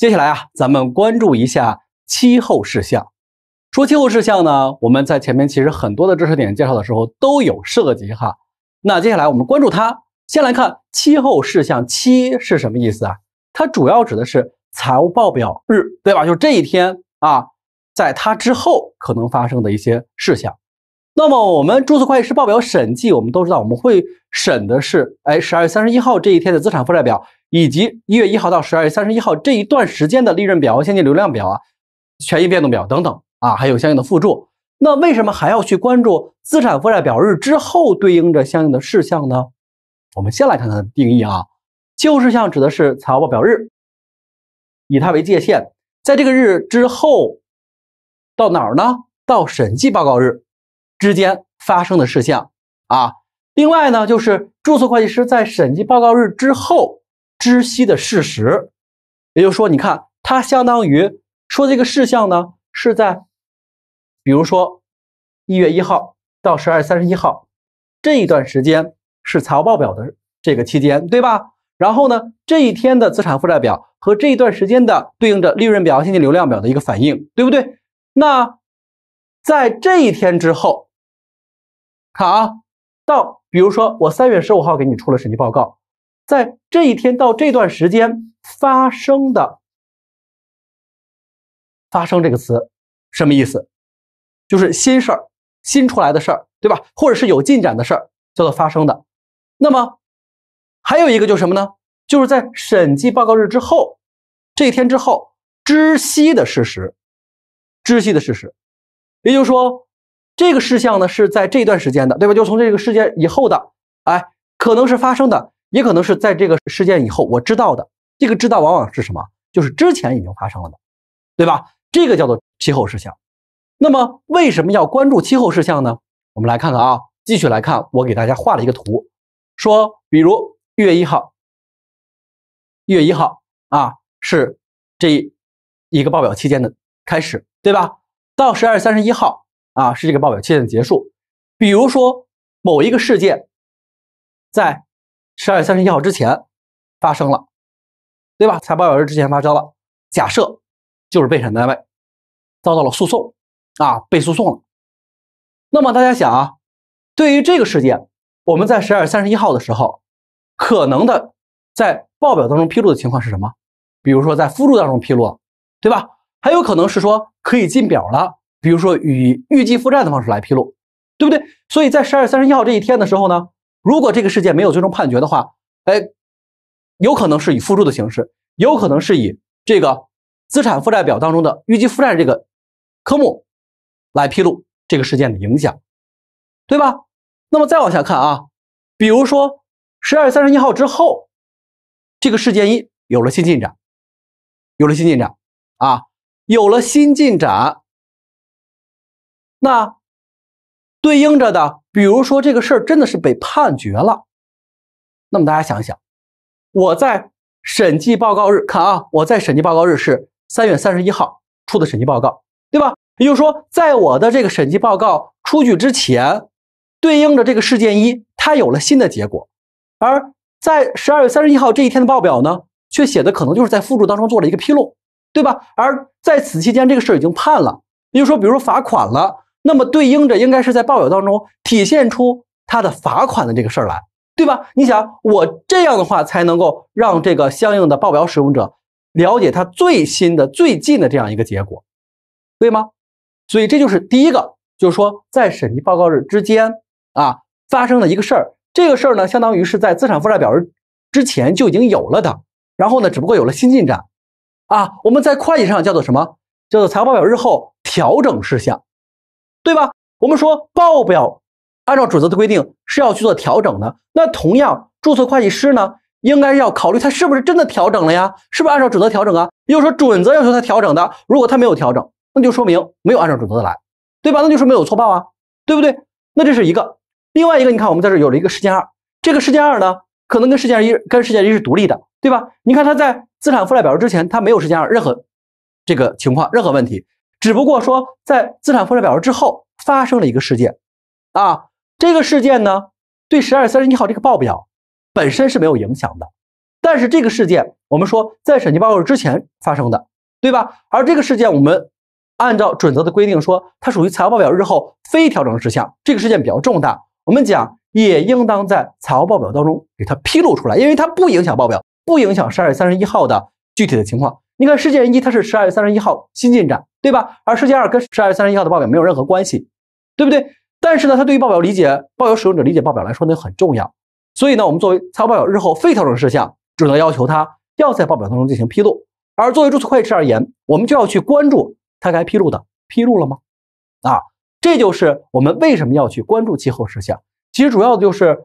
接下来啊，咱们关注一下期后事项。说期后事项呢，我们在前面其实很多的知识点介绍的时候都有涉及哈。那接下来我们关注它，先来看期后事项。期是什么意思啊？它主要指的是财务报表日，对吧？就是这一天啊，在它之后可能发生的一些事项。那么我们注册会计师报表审计，我们都知道我们会审的是哎十二月三十一号这一天的资产负债表。以及一月一号到十二月三十一号这一段时间的利润表、现金流量表啊、权益变动表等等啊，还有相应的附注。那为什么还要去关注资产负债表日之后对应着相应的事项呢？我们先来看它的定义啊，旧事项指的是财务报表日，以它为界限，在这个日之后到哪儿呢？到审计报告日之间发生的事项啊。另外呢，就是注册会计师在审计报告日之后。知悉的事实，也就是说，你看，它相当于说这个事项呢是在，比如说一月一号到十二月三十一号这一段时间是财务报表的这个期间，对吧？然后呢，这一天的资产负债表和这一段时间的对应着利润表、现金流量表的一个反应，对不对？那在这一天之后，看啊，到比如说我三月十五号给你出了审计报告。在这一天到这段时间发生的“发生”这个词什么意思？就是新事儿、新出来的事儿，对吧？或者是有进展的事儿，叫做发生的。那么还有一个就是什么呢？就是在审计报告日之后，这一天之后知悉的事实，知悉的事实，也就是说，这个事项呢是在这段时间的，对吧？就从这个事件以后的，哎，可能是发生的。也可能是在这个事件以后我知道的，这个知道往往是什么？就是之前已经发生了的，对吧？这个叫做气后事项。那么为什么要关注期后事项呢？我们来看看啊，继续来看，我给大家画了一个图，说，比如一月一号，一月一号啊是这一个报表期间的开始，对吧？到十二月三十一号啊是这个报表期间结束。比如说某一个事件在十二月三十一号之前发生了，对吧？财报小时之前发生了，假设就是被审单位遭到了诉讼啊，被诉讼了。那么大家想啊，对于这个事件，我们在十二月三十一号的时候，可能的在报表当中披露的情况是什么？比如说在附注当中披露，对吧？还有可能是说可以进表了，比如说以预计负债的方式来披露，对不对？所以在十二月三十一号这一天的时候呢？如果这个事件没有最终判决的话，哎，有可能是以附注的形式，有可能是以这个资产负债表当中的预计负债这个科目来披露这个事件的影响，对吧？那么再往下看啊，比如说十二月三十一号之后，这个事件一有了新进展，有了新进展啊，有了新进展，那对应着的。比如说这个事儿真的是被判决了，那么大家想一想，我在审计报告日看啊，我在审计报告日是三月三十一号出的审计报告，对吧？也就是说，在我的这个审计报告出具之前，对应着这个事件一，它有了新的结果，而在十二月三十一号这一天的报表呢，却写的可能就是在附注当中做了一个披露，对吧？而在此期间，这个事儿已经判了，也就是说，比如说罚款了。那么对应着应该是在报表当中体现出他的罚款的这个事儿来，对吧？你想我这样的话才能够让这个相应的报表使用者了解他最新的、最近的这样一个结果，对吗？所以这就是第一个，就是说在审计报告日之间啊发生的一个事儿。这个事儿呢，相当于是在资产负债表日之前就已经有了的，然后呢，只不过有了新进展啊。我们在会计上叫做什么？叫做财务报表日后调整事项。对吧？我们说报表按照准则的规定是要去做调整的。那同样，注册会计师呢，应该要考虑他是不是真的调整了呀？是不是按照准则调整啊？也就是说准则要求他调整的，如果他没有调整，那就说明没有按照准则的来，对吧？那就是没有错报啊，对不对？那这是一个。另外一个，你看我们在这有了一个事件二，这个事件二呢，可能跟事件一、跟事件一是独立的，对吧？你看他在资产负债表之前，他没有事件二任何这个情况、任何问题。只不过说，在资产负债表日之后发生了一个事件，啊，这个事件呢，对十二月三十一号这个报表本身是没有影响的。但是这个事件，我们说在审计报告日之前发生的，对吧？而这个事件，我们按照准则的规定说，它属于财务报表日后非调整事项。这个事件比较重大，我们讲也应当在财务报表当中给它披露出来，因为它不影响报表，不影响十二月三十一号的具体的情况。你看事件一，它是十二月三十一号新进展。对吧？而事件二跟十二月三十一号的报表没有任何关系，对不对？但是呢，它对于报表理解、报表使用者理解报表来说呢很重要。所以呢，我们作为财务报表日后非调整事项，只能要求它要在报表当中进行披露。而作为注册会计师而言，我们就要去关注它该披露的披露了吗？啊，这就是我们为什么要去关注气候事项。其实主要的就是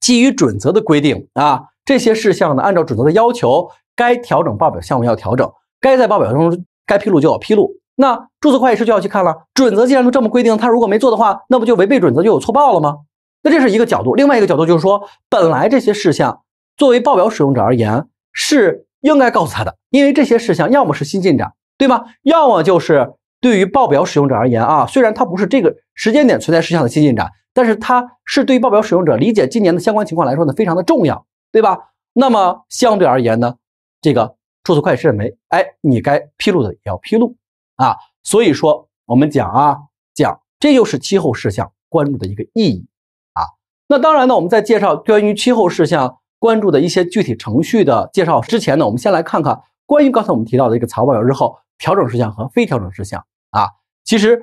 基于准则的规定啊，这些事项呢，按照准则的要求，该调整报表项目要调整，该在报表中。该披露就要披露，那注册会计师就要去看了。准则既然都这么规定，他如果没做的话，那不就违背准则，就有错报了吗？那这是一个角度。另外一个角度就是说，本来这些事项作为报表使用者而言是应该告诉他的，因为这些事项要么是新进展，对吧？要么就是对于报表使用者而言啊，虽然它不是这个时间点存在事项的新进展，但是它是对于报表使用者理解今年的相关情况来说呢，非常的重要，对吧？那么相对而言呢，这个。注册会计师认为，哎，你该披露的也要披露啊。所以说，我们讲啊讲，这就是期后事项关注的一个意义啊。那当然呢，我们在介绍关于期后事项关注的一些具体程序的介绍之前呢，我们先来看看关于刚才我们提到的一个财务报表日后调整事项和非调整事项啊。其实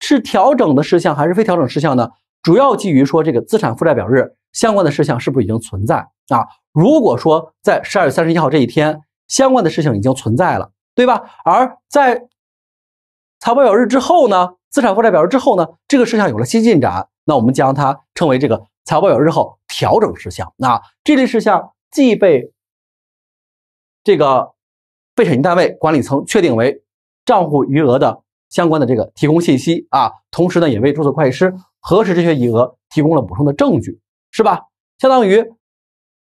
是调整的事项还是非调整事项呢？主要基于说这个资产负债表日相关的事项是不是已经存在啊？如果说在十二月三十一号这一天。相关的事情已经存在了，对吧？而在财务报表日之后呢，资产负债表日之后呢，这个事项有了新进展，那我们将它称为这个财务报表日后调整事项。那这类事项既被这个被审计单位管理层确定为账户余额的相关的这个提供信息啊，同时呢，也为注册会计师核实这些余额提供了补充的证据，是吧？相当于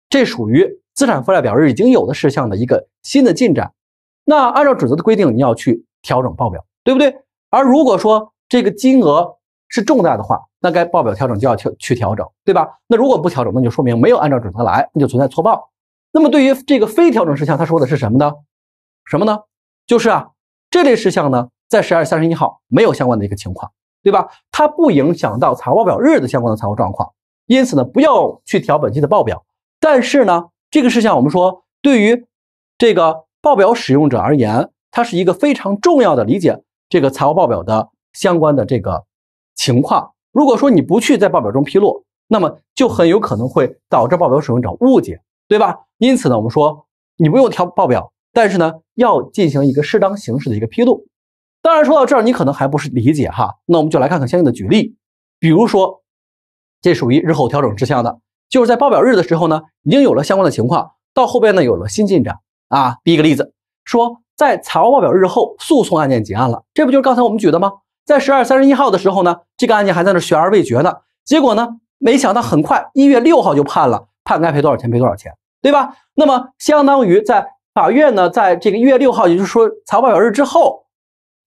这属于。资产负债表日已经有的事项的一个新的进展，那按照准则的规定，你要去调整报表，对不对？而如果说这个金额是重大的话，那该报表调整就要调去调整，对吧？那如果不调整，那就说明没有按照准则来，那就存在错报。那么对于这个非调整事项，他说的是什么呢？什么呢？就是啊，这类事项呢，在十二月三十一号没有相关的一个情况，对吧？它不影响到财务报表日的相关的财务状况，因此呢，不要去调本期的报表，但是呢。这个事项，我们说对于这个报表使用者而言，它是一个非常重要的理解这个财务报表的相关的这个情况。如果说你不去在报表中披露，那么就很有可能会导致报表使用者误解，对吧？因此呢，我们说你不用调报表，但是呢，要进行一个适当形式的一个披露。当然，说到这儿，你可能还不是理解哈，那我们就来看看相应的举例，比如说，这属于日后调整事项的。就是在报表日的时候呢，已经有了相关的情况，到后边呢有了新进展啊。第一个例子说，在财务报表日后，诉讼案件结案了，这不就是刚才我们举的吗？在十二三十一号的时候呢，这个案件还在那悬而未决呢，结果呢，没想到很快一月六号就判了，判该赔多少钱赔多少钱，对吧？那么相当于在法院呢，在这个一月六号，也就是说财务报表日之后，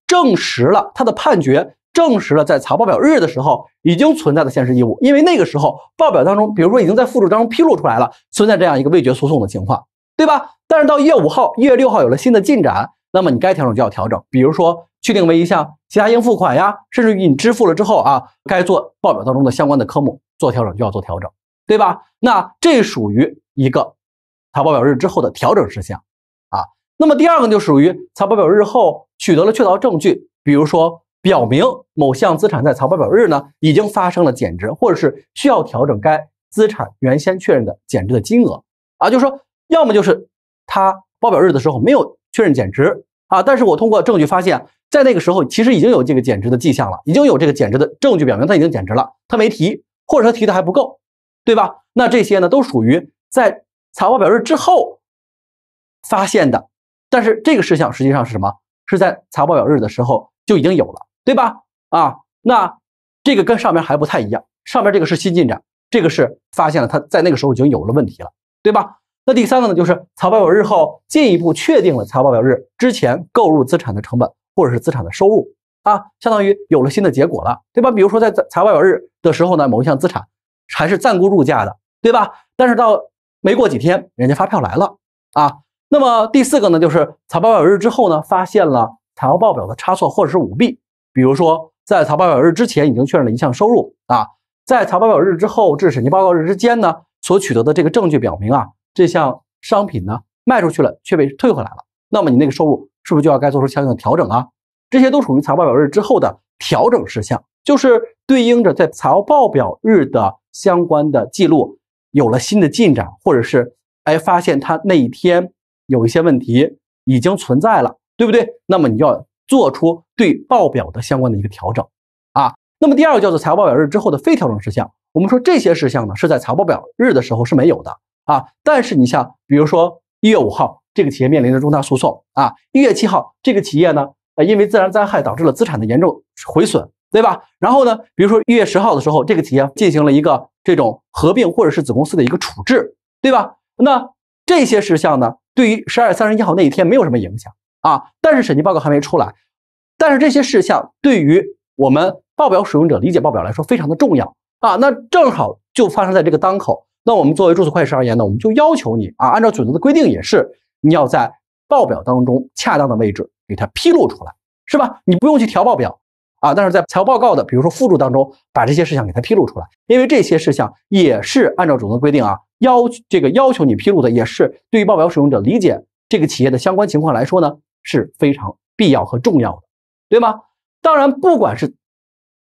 证实了他的判决。证实了在财报表日的时候已经存在的现实义务，因为那个时候报表当中，比如说已经在附注当中披露出来了存在这样一个未决诉讼的情况，对吧？但是到一月五号、一月六号有了新的进展，那么你该调整就要调整，比如说确定为一项其他应付款呀，甚至于你支付了之后啊，该做报表当中的相关的科目做调整就要做调整，对吧？那这属于一个财报表日之后的调整事项啊。那么第二个就属于财报表日后取得了确凿证据，比如说。表明某项资产在财报表日呢，已经发生了减值，或者是需要调整该资产原先确认的减值的金额啊，就是说要么就是它报表日的时候没有确认减值啊，但是我通过证据发现，在那个时候其实已经有这个减值的迹象了，已经有这个减值的证据表明它已经减值了，它没提，或者说提的还不够，对吧？那这些呢，都属于在财报表日之后发现的，但是这个事项实际上是什么？是在财报表日的时候就已经有了。对吧？啊，那这个跟上面还不太一样。上面这个是新进展，这个是发现了他在那个时候已经有了问题了，对吧？那第三个呢，就是财务报表日后进一步确定了财务报表日之前购入资产的成本或者是资产的收入啊，相当于有了新的结果了，对吧？比如说在财报表日的时候呢，某一项资产还是暂估入价的，对吧？但是到没过几天，人家发票来了啊。那么第四个呢，就是财务报表日之后呢，发现了财务报表的差错或者是舞弊。比如说，在财报表日之前已经确认了一项收入啊，在财报表日之后至审计报告日之间呢，所取得的这个证据表明啊，这项商品呢卖出去了却被退回来了，那么你那个收入是不是就要该做出相应的调整啊？这些都属于财报表日之后的调整事项，就是对应着在财务报表日的相关的记录有了新的进展，或者是哎发现它那一天有一些问题已经存在了，对不对？那么你要做出。对报表的相关的一个调整，啊，那么第二个叫做财务报表日之后的非调整事项。我们说这些事项呢是在财务报表日的时候是没有的啊，但是你像比如说一月五号这个企业面临着重大诉讼啊，一月七号这个企业呢呃因为自然灾害导致了资产的严重毁损，对吧？然后呢，比如说一月十号的时候这个企业进行了一个这种合并或者是子公司的一个处置，对吧？那这些事项呢对于十二月三十一号那一天没有什么影响啊，但是审计报告还没出来。但是这些事项对于我们报表使用者理解报表来说非常的重要啊，那正好就发生在这个当口。那我们作为注册会计师而言呢，我们就要求你啊，按照准则的规定，也是你要在报表当中恰当的位置给它披露出来，是吧？你不用去调报表啊，但是在财务报告的比如说附注当中把这些事项给它披露出来，因为这些事项也是按照准则规定啊，要这个要求你披露的，也是对于报表使用者理解这个企业的相关情况来说呢，是非常必要和重要的。对吗？当然，不管是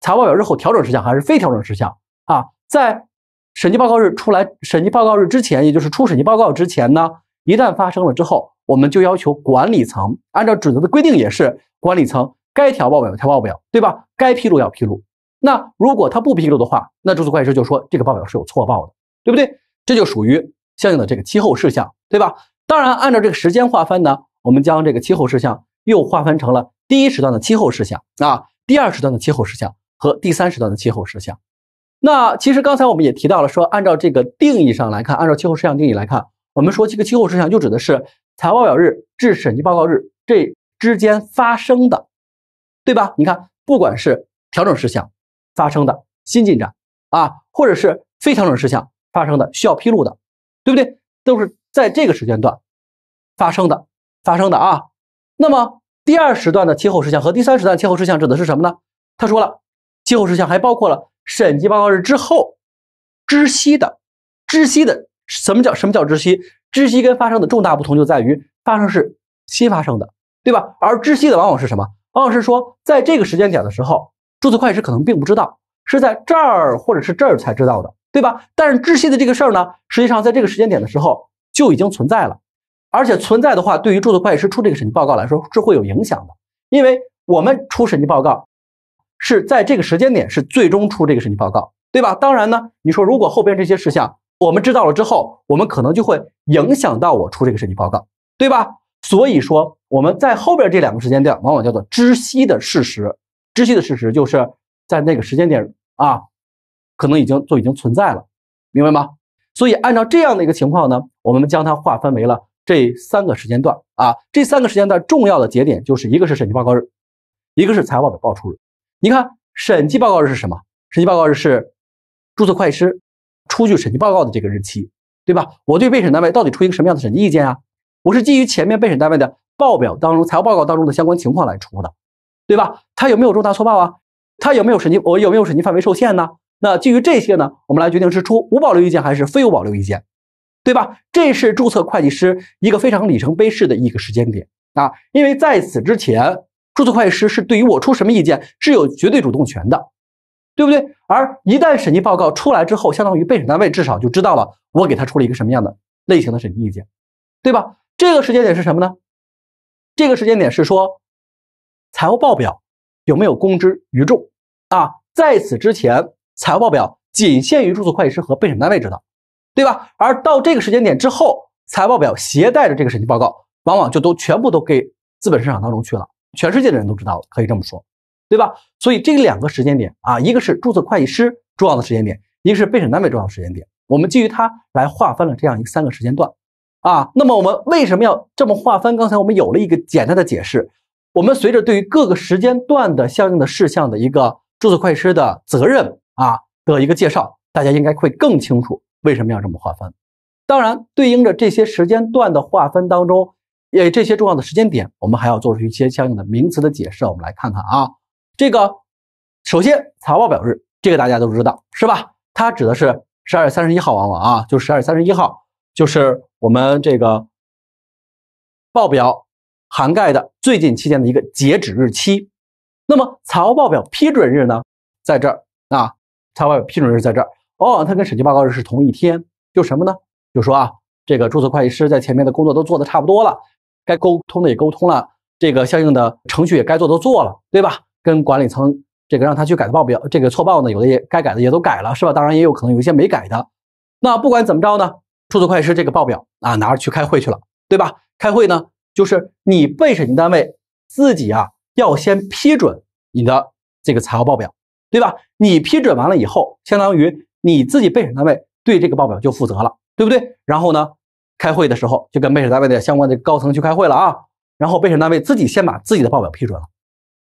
财务报表日后调整事项还是非调整事项啊，在审计报告日出来，审计报告日之前，也就是出审计报告之前呢，一旦发生了之后，我们就要求管理层按照准则的规定，也是管理层该调报表调报表，对吧？该披露要披露。那如果他不披露的话，那注册会计师就说这个报表是有错报的，对不对？这就属于相应的这个期后事项，对吧？当然，按照这个时间划分呢，我们将这个期后事项。又划分成了第一时段的气候事项啊，第二时段的气候事项和第三时段的气候事项。那其实刚才我们也提到了，说按照这个定义上来看，按照气候事项定义来看，我们说这个气候事项就指的是财务报表日至审计报告日这之间发生的，对吧？你看，不管是调整事项发生的、新进展啊，或者是非调整事项发生的、需要披露的，对不对？都是在这个时间段发生的、发生的啊。那么，第二时段的气候事项和第三时段气候事项指的是什么呢？他说了，气候事项还包括了审计报告日之后知悉的，知悉的什么叫什么叫知悉？知悉跟发生的重大不同就在于发生是新发生的，对吧？而知悉的往往是什么？往往是说在这个时间点的时候，注册会计师可能并不知道是在这儿或者是这儿才知道的，对吧？但是知悉的这个事儿呢，实际上在这个时间点的时候就已经存在了。而且存在的话，对于注册会计师出这个审计报告来说是会有影响的，因为我们出审计报告是在这个时间点是最终出这个审计报告，对吧？当然呢，你说如果后边这些事项我们知道了之后，我们可能就会影响到我出这个审计报告，对吧？所以说我们在后边这两个时间点，往往叫做知悉的事实。知悉的事实就是在那个时间点啊，可能已经就已经存在了，明白吗？所以按照这样的一个情况呢，我们将它划分为了。这三个时间段啊，这三个时间段重要的节点就是一个是审计报告日，一个是财务报表报出日。你看，审计报告日是什么？审计报告日是注册会计师出具审计报告的这个日期，对吧？我对被审单位到底出一个什么样的审计意见啊？我是基于前面被审单位的报表当中财务报告当中的相关情况来出的，对吧？他有没有重大错报啊？他有没有审计我有没有审计范围受限呢？那基于这些呢，我们来决定是出无保留意见还是非无保留意见。对吧？这是注册会计师一个非常里程碑式的一个时间点啊，因为在此之前，注册会计师是对于我出什么意见是有绝对主动权的，对不对？而一旦审计报告出来之后，相当于被审单位至少就知道了我给他出了一个什么样的类型的审计意见，对吧？这个时间点是什么呢？这个时间点是说，财务报表有没有公之于众啊？在此之前，财务报表仅限于注册会计师和被审单位知道。对吧？而到这个时间点之后，财报表携带着这个审计报告，往往就都全部都给资本市场当中去了，全世界的人都知道了，可以这么说，对吧？所以这两个时间点啊，一个是注册会计师重要的时间点，一个是被审单位重要的时间点，我们基于它来划分了这样一个三个时间段，啊，那么我们为什么要这么划分？刚才我们有了一个简单的解释，我们随着对于各个时间段的相应的事项的一个注册会计师的责任啊的一个介绍，大家应该会更清楚。为什么要这么划分？当然，对应着这些时间段的划分当中，也这些重要的时间点，我们还要做出一些相应的名词的解释。我们来看看啊，这个首先财务报表日，这个大家都知道是吧？它指的是十二月三十一号，往往啊，就十二月三十一号，就是我们这个报表涵盖的最近期间的一个截止日期。那么财务报表批准日呢，在这儿啊，财务报表批准日在这儿。哦，他跟审计报告日是同一天，就什么呢？就说啊，这个注册会计师在前面的工作都做的差不多了，该沟通的也沟通了，这个相应的程序也该做都做了，对吧？跟管理层这个让他去改的报表，这个错报呢，有的也该改的也都改了，是吧？当然也有可能有一些没改的。那不管怎么着呢，注册会计师这个报表啊，拿着去开会去了，对吧？开会呢，就是你被审计单位自己啊，要先批准你的这个财务报表，对吧？你批准完了以后，相当于。你自己备审单位对这个报表就负责了，对不对？然后呢，开会的时候就跟备审单位的相关的高层去开会了啊。然后备审单位自己先把自己的报表批准了，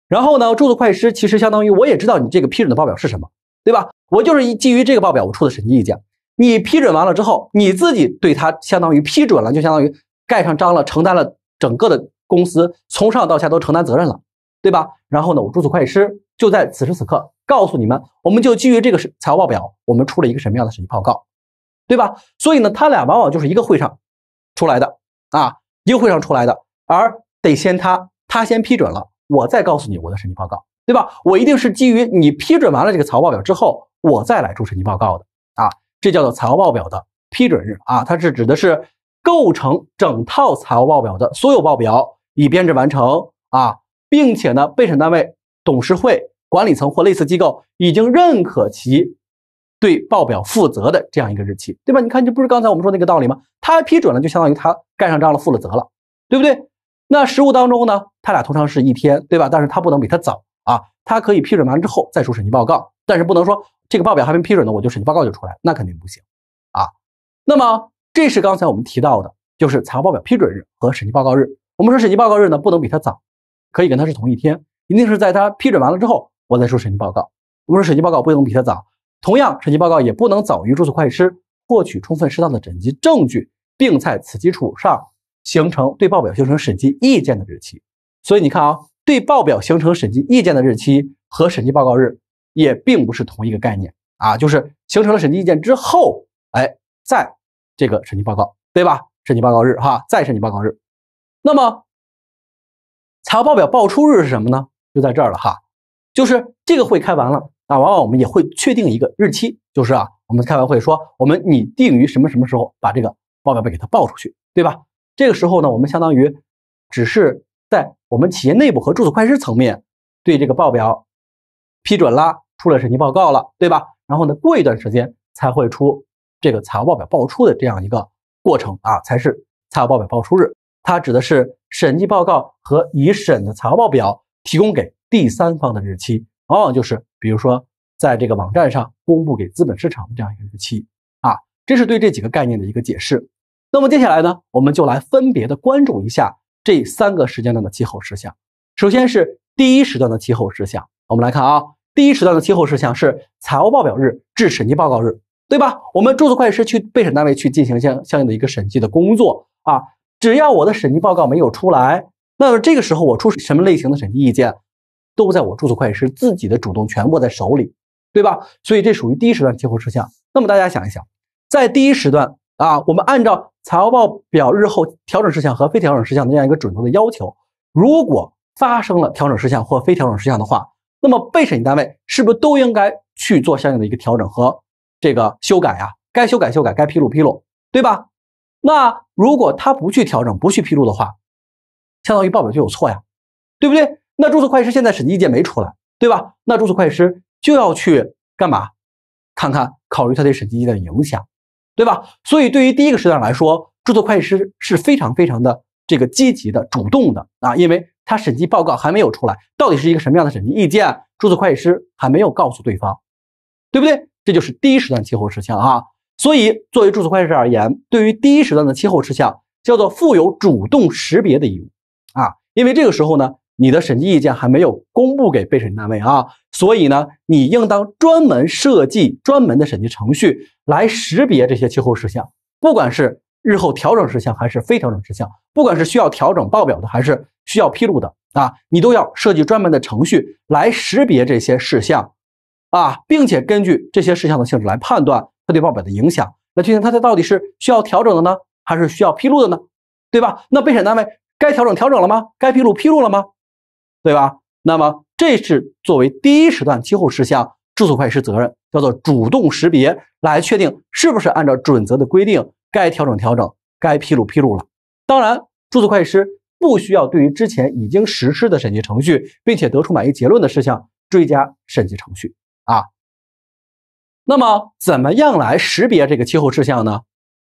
然后呢，注册会计师其实相当于我也知道你这个批准的报表是什么，对吧？我就是基于这个报表我出的审计意见。你批准完了之后，你自己对他相当于批准了，就相当于盖上章了，承担了整个的公司从上到下都承担责任了，对吧？然后呢，我注册会计师就在此时此刻。告诉你们，我们就基于这个财务报表，我们出了一个什么样的审计报告，对吧？所以呢，他俩往往就是一个会上出来的啊，一个会上出来的，而得先他他先批准了，我再告诉你我的审计报告，对吧？我一定是基于你批准完了这个财务报表之后，我再来出审计报告的啊，这叫做财务报表的批准日啊，它是指的是构成整套财务报表的所有报表已编制完成啊，并且呢，被审单位董事会。管理层或类似机构已经认可其对报表负责的这样一个日期，对吧？你看，这不是刚才我们说那个道理吗？他批准了，就相当于他盖上章了，负了责了，对不对？那实务当中呢，他俩通常是一天，对吧？但是他不能比他早啊，他可以批准完之后再出审计报告，但是不能说这个报表还没批准呢，我就审计报告就出来，那肯定不行啊。那么这是刚才我们提到的，就是财务报表批准日和审计报告日。我们说审计报告日呢，不能比他早，可以跟他是同一天，一定是在他批准完了之后。我再说审计报告，我说审计报告不能比它早，同样审计报告也不能早于注册会计师获取充分适当的审计证据，并在此基础上形成对报表形成审计意见的日期。所以你看啊，对报表形成审计意见的日期和审计报告日也并不是同一个概念啊，就是形成了审计意见之后，哎，在这个审计报告对吧？审计报告日哈，再审计报告日，那么财务报表报出日是什么呢？就在这儿了哈。就是这个会开完了，那往往我们也会确定一个日期，就是啊，我们开完会说，我们拟定于什么什么时候把这个报表给它报出去，对吧？这个时候呢，我们相当于只是在我们企业内部和注册会计师层面对这个报表批准啦，出了审计报告了，对吧？然后呢，过一段时间才会出这个财务报表报出的这样一个过程啊，才是财务报表报出日，它指的是审计报告和已审的财务报表提供给。第三方的日期，往往就是比如说在这个网站上公布给资本市场的这样一个日期啊，这是对这几个概念的一个解释。那么接下来呢，我们就来分别的关注一下这三个时间段的气候事项。首先是第一时段的气候事项，我们来看啊，第一时段的气候事项是财务报表日至审计报告日，对吧？我们注册会计师去备审单位去进行相相应的一个审计的工作啊，只要我的审计报告没有出来，那么这个时候我出什么类型的审计意见？都在我注册会计师自己的主动权握在手里，对吧？所以这属于第一时段记露事项。那么大家想一想，在第一时段啊，我们按照财务报表日后调整事项和非调整事项的这样一个准则的要求，如果发生了调整事项或非调整事项的话，那么被审计单位是不是都应该去做相应的一个调整和这个修改呀？该修改修改，该披露披露，对吧？那如果他不去调整、不去披露的话，相当于报表就有错呀，对不对？那注册会计师现在审计意见没出来，对吧？那注册会计师就要去干嘛？看看考虑他对审计意见的影响，对吧？所以对于第一个时段来说，注册会计师是非常非常的这个积极的、主动的啊，因为他审计报告还没有出来，到底是一个什么样的审计意见，注册会计师还没有告诉对方，对不对？这就是第一时段气候事项啊。所以作为注册会计师而言，对于第一时段的气候事项，叫做负有主动识别的义务啊，因为这个时候呢。你的审计意见还没有公布给被审计单位啊，所以呢，你应当专门设计专门的审计程序来识别这些气候事项，不管是日后调整事项还是非调整事项，不管是需要调整报表的还是需要披露的啊，你都要设计专门的程序来识别这些事项，啊，并且根据这些事项的性质来判断它对报表的影响，来确定它它到底是需要调整的呢，还是需要披露的呢，对吧？那被审单位该调整调整了吗？该披露披露了吗？对吧？那么这是作为第一时段气候事项，注册会计师责任叫做主动识别，来确定是不是按照准则的规定该调整调整，该披露披露了。当然，注册会计师不需要对于之前已经实施的审计程序，并且得出满意结论的事项追加审计程序啊。那么，怎么样来识别这个气候事项呢？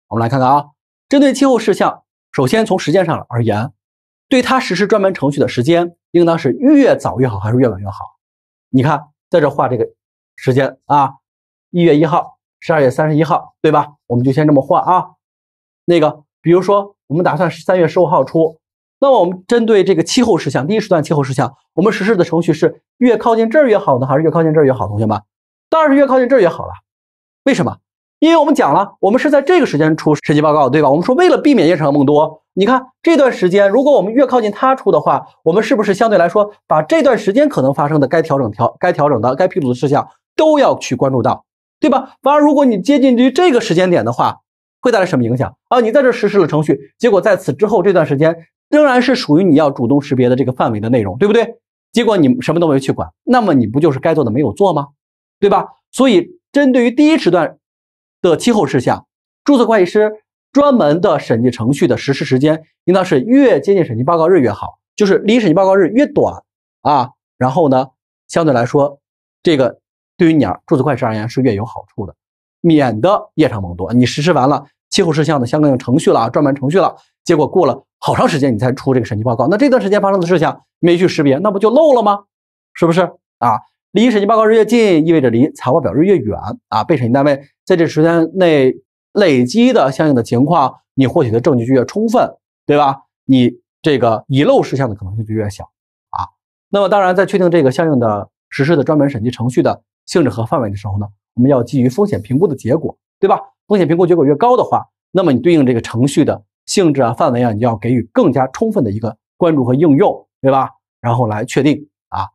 我们来看看啊，针对气候事项，首先从时间上而言。对它实施专门程序的时间，应当是越早越好还是越晚越好？你看，在这画这个时间啊，一月一号，十二月三十一号，对吧？我们就先这么画啊。那个，比如说我们打算三月十五号出，那么我们针对这个气候事项，第一时段气候事项，我们实施的程序是越靠近这儿越好呢，还是越靠近这儿越好？同学们，当然是越靠近这儿越好了。为什么？因为我们讲了，我们是在这个时间出审计报告，对吧？我们说为了避免夜长梦多，你看这段时间，如果我们越靠近它出的话，我们是不是相对来说把这段时间可能发生的该调整调、该调整的、该披露的事项都要去关注到，对吧？反而如果你接近于这个时间点的话，会带来什么影响啊？你在这实施了程序，结果在此之后这段时间仍然是属于你要主动识别的这个范围的内容，对不对？结果你什么都没去管，那么你不就是该做的没有做吗？对吧？所以针对于第一时段。的气候事项，注册会计师专门的审计程序的实施时间，应当是越接近审计报告日越好，就是离审计报告日越短啊，然后呢，相对来说，这个对于你啊注册会计师而言是越有好处的，免得夜长梦多。你实施完了气候事项的相关程序了啊，专门程序了，结果过了好长时间你才出这个审计报告，那这段时间发生的事项没去识别，那不就漏了吗？是不是啊？离审计报告日越近，意味着离财务报表日越远啊，被审计单位。在这时间内累积的相应的情况，你获取的证据就越充分，对吧？你这个遗漏事项的可能性就越小啊。那么，当然，在确定这个相应的实施的专门审计程序的性质和范围的时候呢，我们要基于风险评估的结果，对吧？风险评估结果越高的话，那么你对应这个程序的性质啊、范围啊，你就要给予更加充分的一个关注和应用，对吧？然后来确定啊。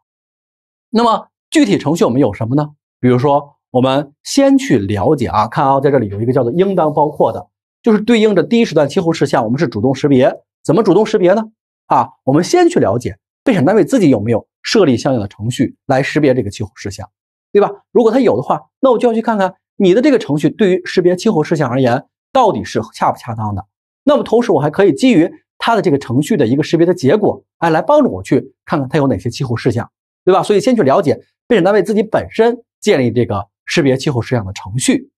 那么具体程序我们有什么呢？比如说。我们先去了解啊，看啊，在这里有一个叫做“应当包括”的，就是对应着第一时段气候事项，我们是主动识别，怎么主动识别呢？啊，我们先去了解被审单位自己有没有设立相应的程序来识别这个气候事项，对吧？如果他有的话，那我就要去看看你的这个程序对于识别气候事项而言到底是恰不恰当的。那么同时，我还可以基于它的这个程序的一个识别的结果，哎，来帮助我去看看它有哪些气候事项，对吧？所以先去了解被审单位自己本身建立这个。识别气候事项的程序。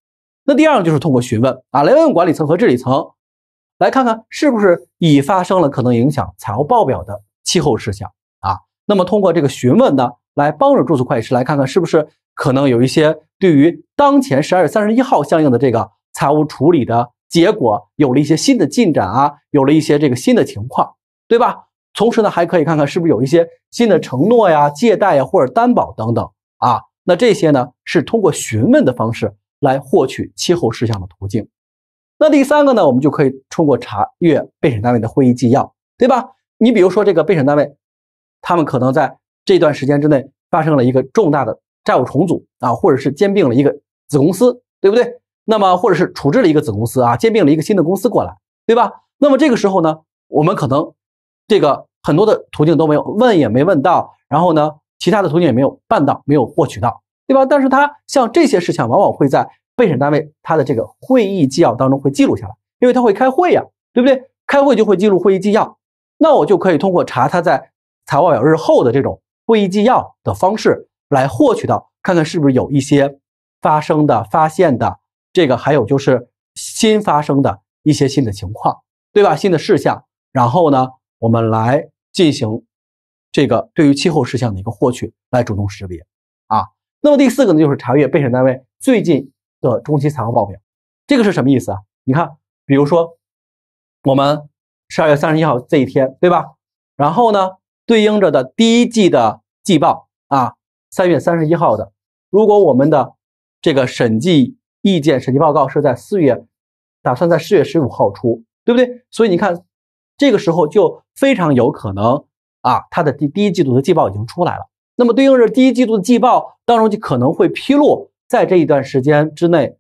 那第二个就是通过询问啊，来问管理层和治理层，来看看是不是已发生了可能影响财务报表的气候事项啊。那么通过这个询问呢，来帮助注册会计师来看看是不是可能有一些对于当前十二三十一号相应的这个财务处理的结果有了一些新的进展啊，有了一些这个新的情况，对吧？同时呢，还可以看看是不是有一些新的承诺呀、借贷呀或者担保等等啊。那这些呢，是通过询问的方式来获取期后事项的途径。那第三个呢，我们就可以通过查阅被审单位的会议纪要，对吧？你比如说这个被审单位，他们可能在这段时间之内发生了一个重大的债务重组啊，或者是兼并了一个子公司，对不对？那么或者是处置了一个子公司啊，兼并了一个新的公司过来，对吧？那么这个时候呢，我们可能这个很多的途径都没有问也没问到，然后呢？其他的途径也没有办到，没有获取到，对吧？但是它像这些事情，往往会在备审单位它的这个会议纪要当中会记录下来，因为它会开会呀，对不对？开会就会记录会议纪要，那我就可以通过查它在财务表日后的这种会议纪要的方式来获取到，看看是不是有一些发生的、发现的这个，还有就是新发生的一些新的情况，对吧？新的事项，然后呢，我们来进行。这个对于气候事项的一个获取来主动识别，啊，那么第四个呢，就是查阅备审单位最近的中期财务报表，这个是什么意思啊？你看，比如说我们十二月三十一号这一天，对吧？然后呢，对应着的第一季的季报啊，三月三十一号的，如果我们的这个审计意见、审计报告是在四月，打算在四月十五号出，对不对？所以你看，这个时候就非常有可能。啊，它的第第一季度的季报已经出来了。那么对应着第一季度的季报当中，就可能会披露在这一段时间之内，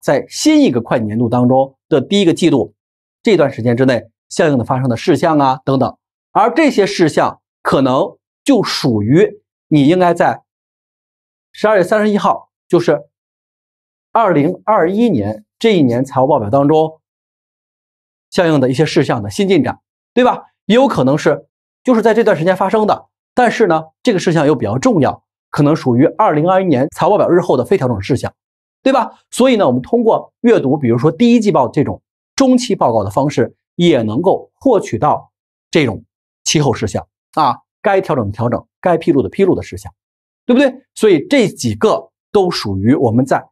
在新一个会计年度当中的第一个季度这段时间之内，相应的发生的事项啊等等。而这些事项可能就属于你应该在十二月三十一号，就是二零二一年这一年财务报表当中相应的一些事项的新进展，对吧？也有可能是。就是在这段时间发生的，但是呢，这个事项又比较重要，可能属于二零二一年财报表日后的非调整事项，对吧？所以呢，我们通过阅读，比如说第一季报这种中期报告的方式，也能够获取到这种期后事项啊，该调整的调整，该披露的披露的事项，对不对？所以这几个都属于我们在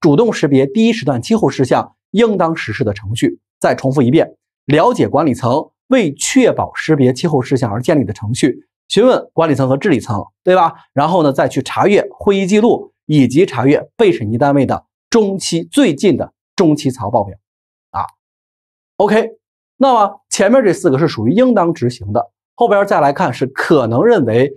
主动识别第一时段期后事项应当实施的程序。再重复一遍，了解管理层。为确保识别气候事项而建立的程序，询问管理层和治理层，对吧？然后呢，再去查阅会议记录以及查阅被审计单位的中期最近的中期财务报表啊。OK，那么前面这四个是属于应当执行的，后边再来看是可能认为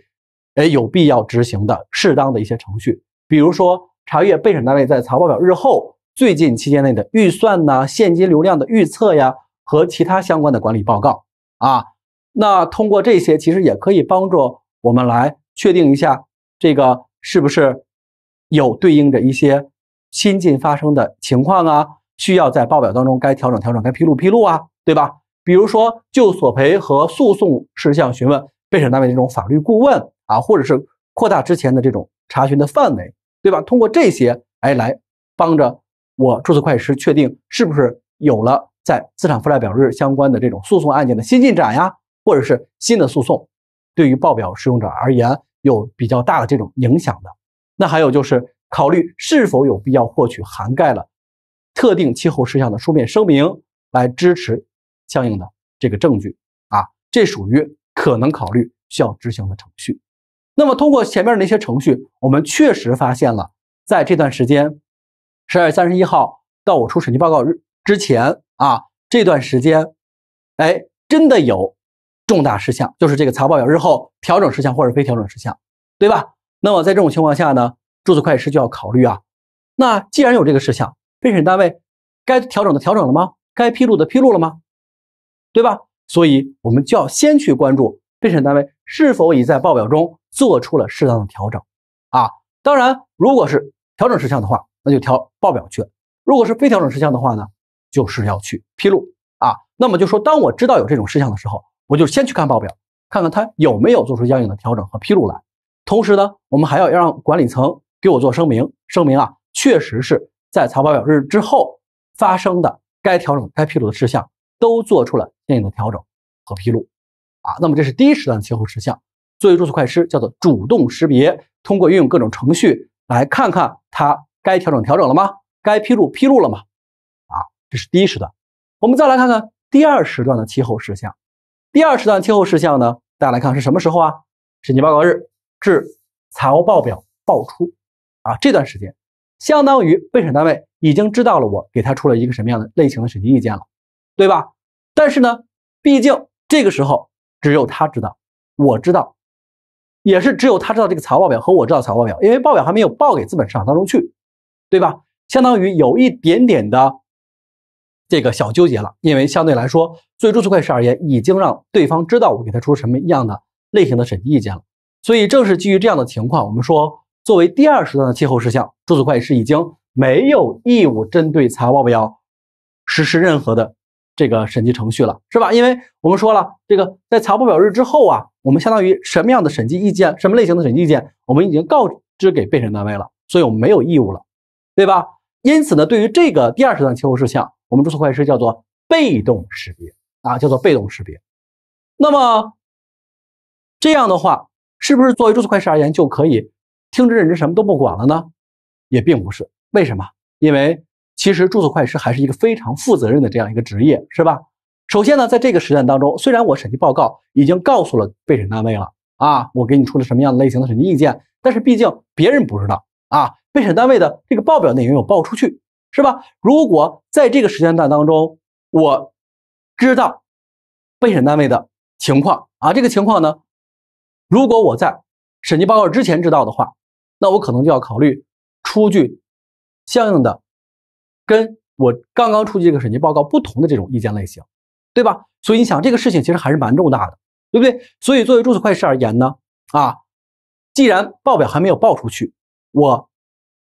哎有必要执行的适当的一些程序，比如说查阅被审单位在财务报表日后最近期间内的预算呐、现金流量的预测呀和其他相关的管理报告。啊，那通过这些，其实也可以帮助我们来确定一下，这个是不是有对应着一些新近发生的情况啊？需要在报表当中该调整调整，该披露披露啊，对吧？比如说，就索赔和诉讼事项询问被审单位这种法律顾问啊，或者是扩大之前的这种查询的范围，对吧？通过这些，哎，来帮着我注册会计师确定是不是有了。在资产负债表日相关的这种诉讼案件的新进展呀，或者是新的诉讼，对于报表使用者而言有比较大的这种影响的。那还有就是考虑是否有必要获取涵盖了特定气候事项的书面声明来支持相应的这个证据啊，这属于可能考虑需要执行的程序。那么通过前面那些程序，我们确实发现了，在这段时间，十二月三十一号到我出审计报告日。之前啊，这段时间，哎，真的有重大事项，就是这个财报表日后调整事项或者非调整事项，对吧？那么在这种情况下呢，注册会计师就要考虑啊，那既然有这个事项，被审单位该调整的调整了吗？该披露的披露了吗？对吧？所以我们就要先去关注被审单位是否已在报表中做出了适当的调整啊。当然，如果是调整事项的话，那就调报表去；如果是非调整事项的话呢？就是要去披露啊，那么就说，当我知道有这种事项的时候，我就先去看报表，看看他有没有做出相应的调整和披露来。同时呢，我们还要让管理层给我做声明，声明啊，确实是在财报表日之后发生的该调整、该披露的事项都做出了相应的调整和披露，啊，那么这是第一时段的先后事项。作为注册会计师，叫做主动识别，通过运用各种程序来看看他该调整调整了吗？该披露披露了吗？这是第一时段，我们再来看看第二时段的气候事项。第二时段气候事项呢，大家来看是什么时候啊？审计报告日是财务报表报出啊，这段时间相当于被审单位已经知道了我给他出了一个什么样的类型的审计意见了，对吧？但是呢，毕竟这个时候只有他知道，我知道，也是只有他知道这个财务报表和我知道财务报表，因为报表还没有报给资本市场当中去，对吧？相当于有一点点的。这个小纠结了，因为相对来说，对注册会计师而言，已经让对方知道我给他出什么样的类型的审计意见了。所以，正是基于这样的情况，我们说，作为第二时段的气候事项，注册会计师已经没有义务针对财务报表实施任何的这个审计程序了，是吧？因为我们说了，这个在财务报表日之后啊，我们相当于什么样的审计意见，什么类型的审计意见，我们已经告知给被审单位了，所以我们没有义务了，对吧？因此呢，对于这个第二时段气候事项，我们注册会计师叫做被动识别啊，叫做被动识别。那么这样的话，是不是作为注册会计师而言就可以听之任之什么都不管了呢？也并不是。为什么？因为其实注册会计师还是一个非常负责任的这样一个职业，是吧？首先呢，在这个实践当中，虽然我审计报告已经告诉了被审单位了啊，我给你出了什么样类型的审计意见，但是毕竟别人不知道啊，被审单位的这个报表内容有报出去。是吧？如果在这个时间段当中，我知道被审单位的情况啊，这个情况呢，如果我在审计报告之前知道的话，那我可能就要考虑出具相应的跟我刚刚出具这个审计报告不同的这种意见类型，对吧？所以你想，这个事情其实还是蛮重大的，对不对？所以作为注册会计师而言呢，啊，既然报表还没有报出去，我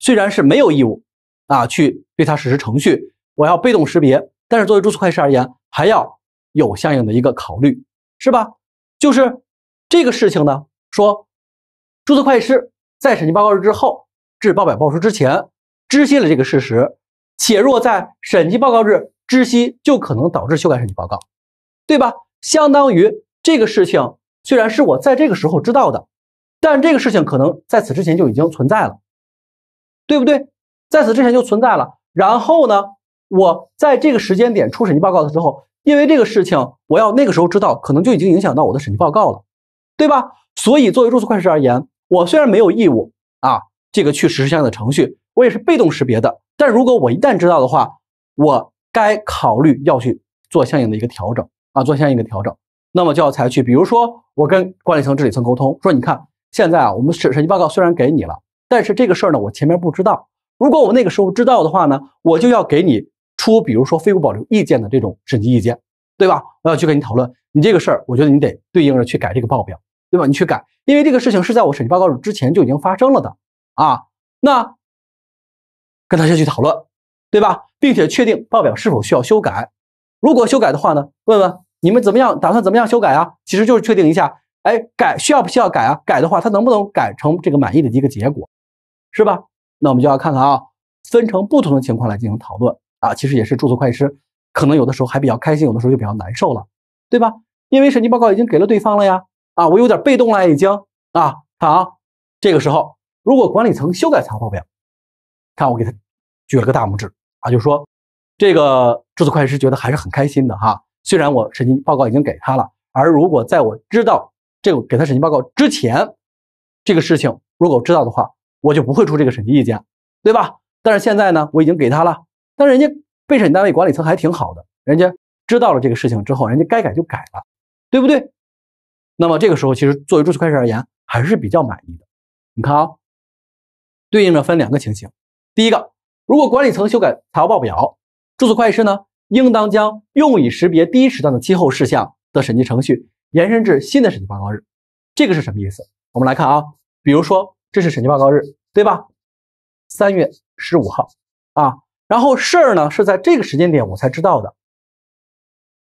虽然是没有义务。啊，去对它实施程序，我要被动识别，但是作为注册会计师而言，还要有相应的一个考虑，是吧？就是这个事情呢，说注册会计师在审计报告日之后至报表报出之前知悉了这个事实，且若在审计报告日知悉，就可能导致修改审计报告，对吧？相当于这个事情虽然是我在这个时候知道的，但这个事情可能在此之前就已经存在了，对不对？在此之前就存在了，然后呢，我在这个时间点出审计报告的时候，因为这个事情，我要那个时候知道，可能就已经影响到我的审计报告了，对吧？所以作为注册会计师而言，我虽然没有义务啊，这个去实施相应的程序，我也是被动识别的，但如果我一旦知道的话，我该考虑要去做相应的一个调整啊，做相应的调整，那么就要采取，比如说我跟管理层、治理层沟通，说你看现在啊，我们审审计报告虽然给你了，但是这个事儿呢，我前面不知道。如果我那个时候知道的话呢，我就要给你出，比如说非物保留意见的这种审计意见，对吧？我要去跟你讨论，你这个事儿，我觉得你得对应着去改这个报表，对吧？你去改，因为这个事情是在我审计报告之前就已经发生了的啊。那跟他先去讨论，对吧？并且确定报表是否需要修改。如果修改的话呢，问问你们怎么样打算怎么样修改啊？其实就是确定一下，哎，改需要不需要改啊？改的话，它能不能改成这个满意的一个结果，是吧？那我们就要看看啊，分成不同的情况来进行讨论啊，其实也是注册会计师可能有的时候还比较开心，有的时候就比较难受了，对吧？因为审计报告已经给了对方了呀，啊，我有点被动了已经啊。看啊，这个时候如果管理层修改财务报表，看我给他举了个大拇指啊，就说这个注册会计师觉得还是很开心的哈。虽然我审计报告已经给他了，而如果在我知道这个给他审计报告之前，这个事情如果知道的话。我就不会出这个审计意见，对吧？但是现在呢，我已经给他了。但人家被审单位管理层还挺好的，人家知道了这个事情之后，人家该改就改了，对不对？那么这个时候，其实作为注册会计师而言还是比较满意的。你看啊，对应着分两个情形：第一个，如果管理层修改财务报表，注册会计师呢，应当将用以识别第一时段的期后事项的审计程序延伸至新的审计报告日。这个是什么意思？我们来看啊，比如说。这是审计报告日，对吧？三月十五号啊，然后事儿呢是在这个时间点我才知道的，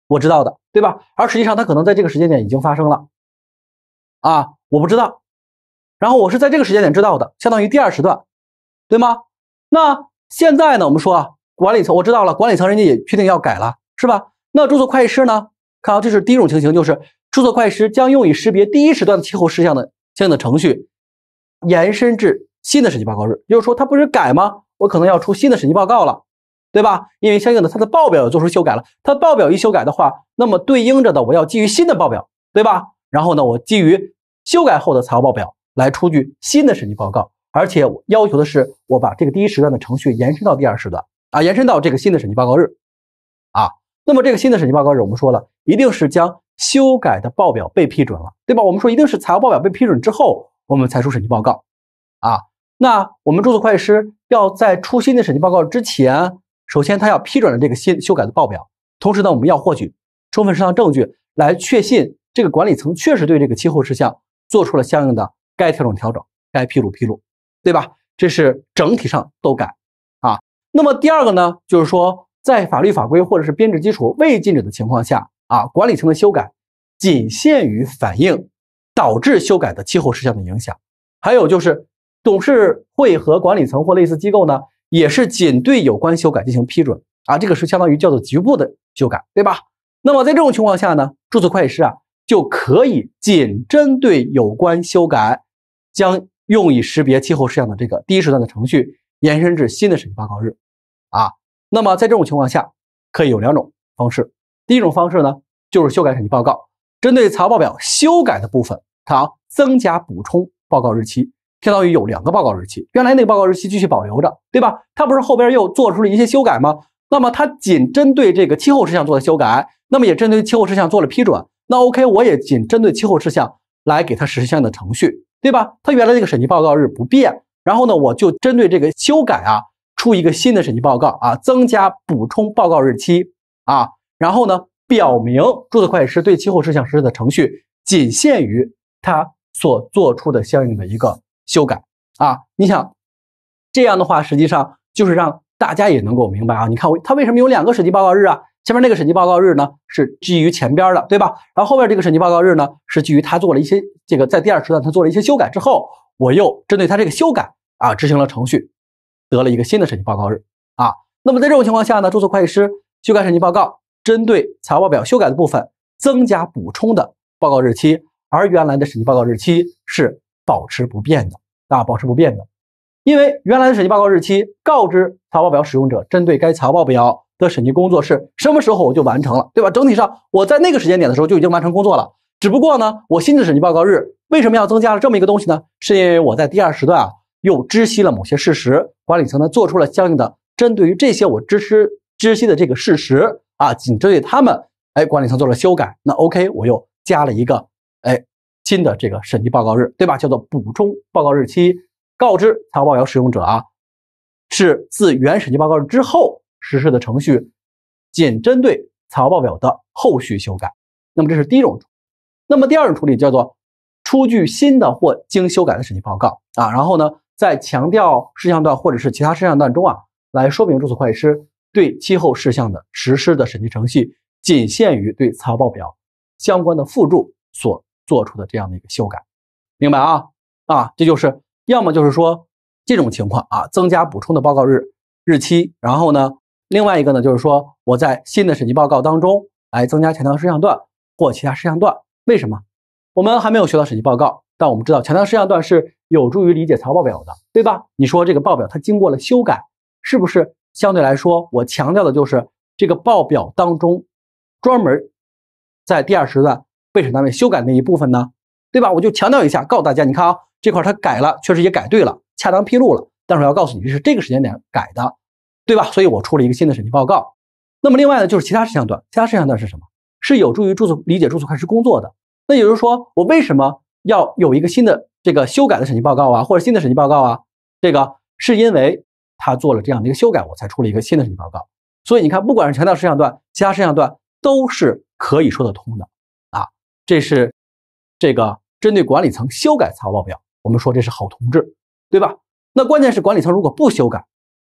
我知道的，对吧？而实际上它可能在这个时间点已经发生了，啊，我不知道。然后我是在这个时间点知道的，相当于第二时段，对吗？那现在呢，我们说啊，管理层我知道了，管理层人家也确定要改了，是吧？那注册会计师呢？看，啊，这是第一种情形，就是注册会计师将用以识别第一时段的气候事项的相应的程序。延伸至新的审计报告日，就是说它不是改吗？我可能要出新的审计报告了，对吧？因为相应的它的报表也做出修改了。它报表一修改的话，那么对应着的我要基于新的报表，对吧？然后呢，我基于修改后的财务报表来出具新的审计报告，而且要求的是我把这个第一时段的程序延伸到第二时段啊，延伸到这个新的审计报告日啊。那么这个新的审计报告日，我们说了，一定是将修改的报表被批准了，对吧？我们说一定是财务报表被批准之后。我们才出审计报告，啊，那我们注册会计师要在出新的审计报告之前，首先他要批准了这个新修改的报表，同时呢，我们要获取充分适当证据来确信这个管理层确实对这个期后事项做出了相应的该调整调整、该披露披露，对吧？这是整体上都改啊。那么第二个呢，就是说在法律法规或者是编制基础未禁止的情况下啊，管理层的修改仅限于反映。导致修改的气候事项的影响，还有就是董事会和管理层或类似机构呢，也是仅对有关修改进行批准啊，这个是相当于叫做局部的修改，对吧？那么在这种情况下呢，注册会计师啊就可以仅针对有关修改，将用以识别气候事项的这个第一时段的程序延伸至新的审计报告日啊。那么在这种情况下，可以有两种方式，第一种方式呢，就是修改审计报告。针对财务报表修改的部分，它增加补充报告日期。相当于有两个报告日期，原来那个报告日期继续保留着，对吧？它不是后边又做出了一些修改吗？那么它仅针对这个气候事项做了修改，那么也针对气候事项做了批准。那 OK，我也仅针对气候事项来给它实施相应的程序，对吧？它原来那个审计报告日不变，然后呢，我就针对这个修改啊，出一个新的审计报告啊，增加补充报告日期啊，然后呢。表明注册会计师对期货事项实施的程序，仅限于他所做出的相应的一个修改啊！你想这样的话，实际上就是让大家也能够明白啊！你看我他为什么有两个审计报告日啊？前面那个审计报告日呢，是基于前边的，对吧？然后后面这个审计报告日呢，是基于他做了一些这个在第二时段他做了一些修改之后，我又针对他这个修改啊，执行了程序，得了一个新的审计报告日啊！那么在这种情况下呢，注册会计师修改审计报告。针对财务报表修改的部分，增加补充的报告日期，而原来的审计报告日期是保持不变的啊，保持不变的。因为原来的审计报告日期告知财务报表使用者，针对该财务报表的审计工作是什么时候我就完成了，对吧？整体上我在那个时间点的时候就已经完成工作了。只不过呢，我新的审计报告日为什么要增加了这么一个东西呢？是因为我在第二时段啊又知悉了某些事实，管理层呢做出了相应的针对于这些我知悉知悉的这个事实。啊，仅针对他们，哎，管理层做了修改，那 OK，我又加了一个，哎，新的这个审计报告日，对吧？叫做补充报告日期，告知财务报表使用者啊，是自原审计报告日之后实施的程序，仅针对财务报表的后续修改。那么这是第一种，那么第二种处理叫做出具新的或经修改的审计报告啊，然后呢，在强调事项段或者是其他事项段中啊，来说明注册会计师。对期后事项的实施的审计程序，仅限于对财务报表相关的附注所做出的这样的一个修改，明白啊？啊，这就是要么就是说这种情况啊，增加补充的报告日日期，然后呢，另外一个呢就是说我在新的审计报告当中来增加强调事项段或其他事项段。为什么？我们还没有学到审计报告，但我们知道强调事项段是有助于理解财务报表的，对吧？你说这个报表它经过了修改，是不是？相对来说，我强调的就是这个报表当中专门在第二时段被审单位修改那一部分呢，对吧？我就强调一下，告诉大家，你看啊，这块它改了，确实也改对了，恰当披露了。但是我要告诉你，是这个时间点改的，对吧？所以我出了一个新的审计报告。那么另外呢，就是其他时间段，其他时间段是什么？是有助于注册理解注册开始工作的。那也就是说，我为什么要有一个新的这个修改的审计报告啊，或者新的审计报告啊？这个是因为。他做了这样的一个修改，我才出了一个新的审计报告。所以你看，不管是强调事项段，其他事项段都是可以说得通的啊。这是这个针对管理层修改财务报表，我们说这是好同志，对吧？那关键是管理层如果不修改，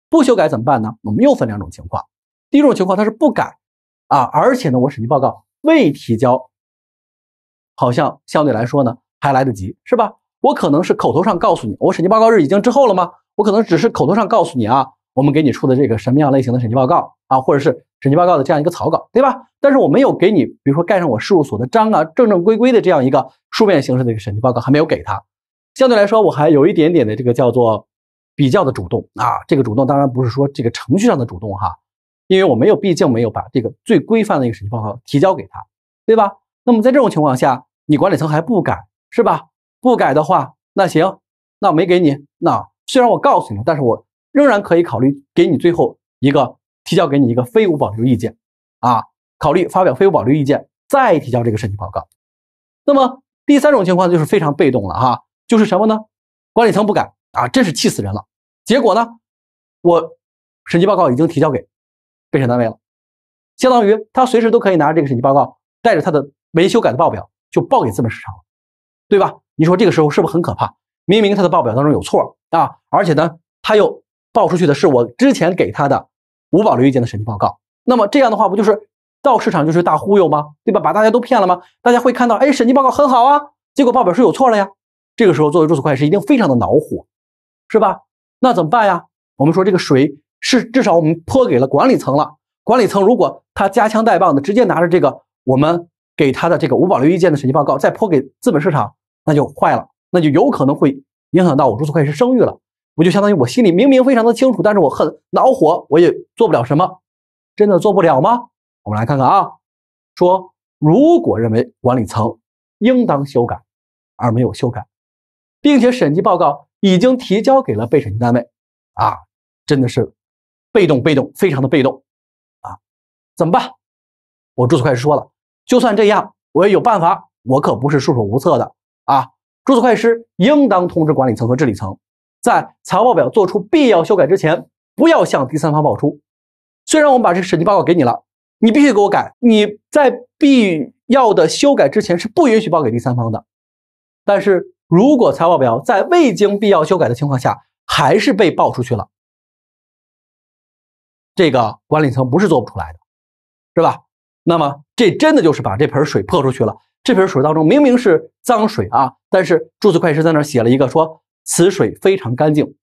不修改怎么办呢？我们又分两种情况：第一种情况，他是不改啊，而且呢，我审计报告未提交，好像相对来说呢还来得及，是吧？我可能是口头上告诉你，我审计报告日已经滞后了吗？我可能只是口头上告诉你啊，我们给你出的这个什么样类型的审计报告啊，或者是审计报告的这样一个草稿，对吧？但是我没有给你，比如说盖上我事务所的章啊，正正规规的这样一个书面形式的一个审计报告，还没有给他。相对来说，我还有一点点的这个叫做比较的主动啊。这个主动当然不是说这个程序上的主动哈，因为我没有，毕竟没有把这个最规范的一个审计报告提交给他，对吧？那么在这种情况下，你管理层还不改是吧？不改的话，那行，那我没给你那。虽然我告诉你了，但是我仍然可以考虑给你最后一个提交给你一个非无保留意见啊，考虑发表非无保留意见，再提交这个审计报告。那么第三种情况就是非常被动了哈，就是什么呢？管理层不改啊，真是气死人了。结果呢，我审计报告已经提交给被审单位了，相当于他随时都可以拿着这个审计报告，带着他的没修改的报表就报给资本市场了，对吧？你说这个时候是不是很可怕？明明他的报表当中有错啊，而且呢，他又报出去的是我之前给他的无保留意见的审计报告。那么这样的话，不就是到市场就是大忽悠吗？对吧？把大家都骗了吗？大家会看到，哎，审计报告很好啊，结果报表是有错了呀。这个时候，作为注册会计师一定非常的恼火，是吧？那怎么办呀？我们说这个水是至少我们泼给了管理层了。管理层如果他夹枪带棒的，直接拿着这个我们给他的这个无保留意见的审计报告再泼给资本市场，那就坏了。那就有可能会影响到我注册会计师声誉了，我就相当于我心里明明非常的清楚，但是我很恼火，我也做不了什么，真的做不了吗？我们来看看啊，说如果认为管理层应当修改而没有修改，并且审计报告已经提交给了被审计单位，啊，真的是被动被动，非常的被动啊，怎么办？我注册会计师说了，就算这样，我也有办法，我可不是束手无策的啊。注册会计师应当通知管理层和治理层，在财务报表做出必要修改之前，不要向第三方报出。虽然我们把这个审计报告给你了，你必须给我改。你在必要的修改之前是不允许报给第三方的。但是如果财务报表在未经必要修改的情况下，还是被报出去了，这个管理层不是做不出来的，是吧？那么这真的就是把这盆水泼出去了。这瓶水当中明明是脏水啊，但是注册会计师在那写了一个说此水非常干净，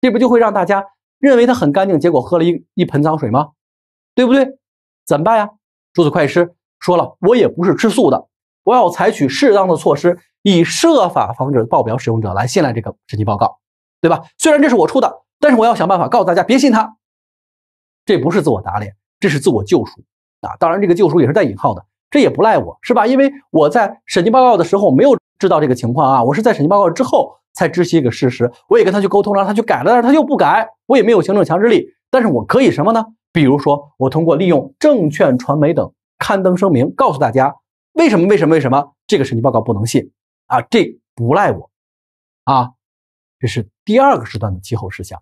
这不就会让大家认为它很干净，结果喝了一一盆脏水吗？对不对？怎么办呀？注册会计师说了，我也不是吃素的，我要采取适当的措施，以设法防止报表使用者来信赖这个审计报告，对吧？虽然这是我出的，但是我要想办法告诉大家别信他，这不是自我打脸，这是自我救赎啊！当然，这个救赎也是带引号的。这也不赖我是吧？因为我在审计报告的时候没有知道这个情况啊，我是在审计报告之后才知悉一个事实。我也跟他去沟通，让他去改了，但是他又不改，我也没有行政强制力。但是我可以什么呢？比如说，我通过利用证券传媒等刊登声明，告诉大家为什么为什么为什么这个审计报告不能信啊？这不赖我啊！这是第二个时段的气候事项。